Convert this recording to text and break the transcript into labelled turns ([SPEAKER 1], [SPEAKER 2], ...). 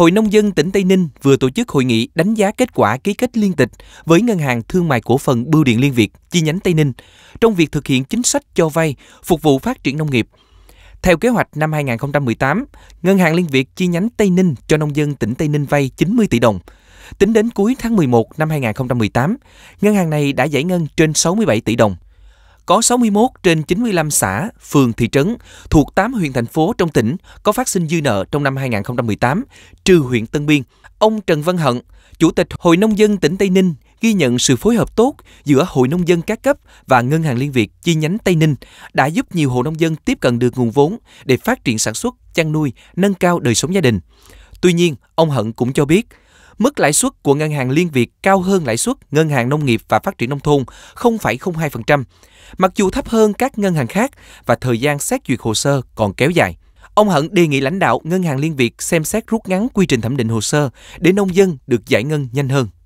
[SPEAKER 1] Hội Nông dân tỉnh Tây Ninh vừa tổ chức hội nghị đánh giá kết quả ký kết liên tịch với Ngân hàng Thương mại Cổ phần Bưu điện Liên Việt chi nhánh Tây Ninh trong việc thực hiện chính sách cho vay phục vụ phát triển nông nghiệp. Theo kế hoạch năm 2018, Ngân hàng Liên Việt chi nhánh Tây Ninh cho nông dân tỉnh Tây Ninh vay 90 tỷ đồng. Tính đến cuối tháng 11 năm 2018, ngân hàng này đã giải ngân trên 67 tỷ đồng có 61 trên 95 xã, phường, thị trấn thuộc 8 huyện thành phố trong tỉnh có phát sinh dư nợ trong năm 2018, trừ huyện Tân Biên. Ông Trần Văn Hận, Chủ tịch Hội Nông dân tỉnh Tây Ninh ghi nhận sự phối hợp tốt giữa Hội Nông dân các cấp và Ngân hàng Liên Việt chi nhánh Tây Ninh đã giúp nhiều hộ nông dân tiếp cận được nguồn vốn để phát triển sản xuất, chăn nuôi, nâng cao đời sống gia đình. Tuy nhiên, ông Hận cũng cho biết, Mức lãi suất của ngân hàng Liên Việt cao hơn lãi suất Ngân hàng Nông nghiệp và Phát triển Nông thôn 0,02%, mặc dù thấp hơn các ngân hàng khác và thời gian xét duyệt hồ sơ còn kéo dài. Ông Hận đề nghị lãnh đạo Ngân hàng Liên Việt xem xét rút ngắn quy trình thẩm định hồ sơ để nông dân được giải ngân nhanh hơn.